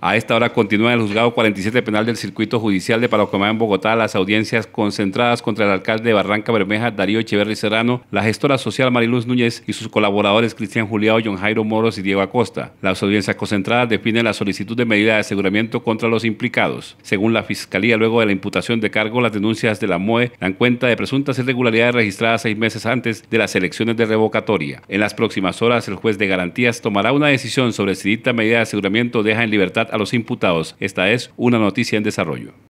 A esta hora continúa el juzgado 47 penal del circuito judicial de Paracomá en Bogotá las audiencias concentradas contra el alcalde de Barranca Bermeja, Darío Echeverri Serrano, la gestora social Mariluz Núñez y sus colaboradores Cristian Juliado, John Jairo Moros y Diego Acosta. Las audiencias concentradas definen la solicitud de medida de aseguramiento contra los implicados. Según la Fiscalía, luego de la imputación de cargo, las denuncias de la MOE dan cuenta de presuntas irregularidades registradas seis meses antes de las elecciones de revocatoria. En las próximas horas, el juez de garantías tomará una decisión sobre si dicta medida de aseguramiento deja en libertad a los imputados. Esta es una noticia en desarrollo.